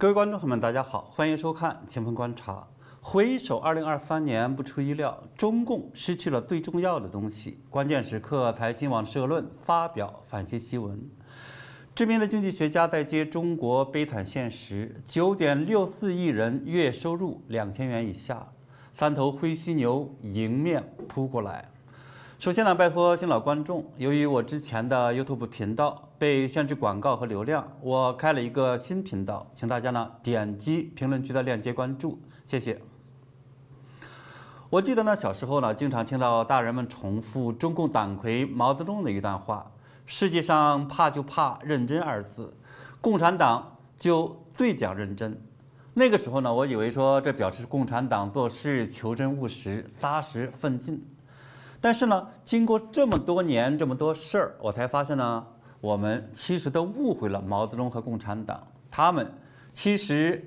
各位观众朋友们，大家好，欢迎收看《清风观察》。回首二零二三年，不出意料，中共失去了最重要的东西。关键时刻，台新网社论发表反批新文，知名的经济学家在揭中国悲惨现实：九点六四亿人月收入两千元以下，三头灰犀牛迎面扑过来。首先呢，拜托新老观众，由于我之前的 YouTube 频道被限制广告和流量，我开了一个新频道，请大家呢点击评论区的链接关注，谢谢。我记得呢，小时候呢，经常听到大人们重复中共党魁毛泽东的一段话：“世界上怕就怕认真二字，共产党就最讲认真。”那个时候呢，我以为说这表示共产党做事求真务实、扎实奋进。但是呢，经过这么多年这么多事儿，我才发现呢，我们其实都误会了毛泽东和共产党。他们其实。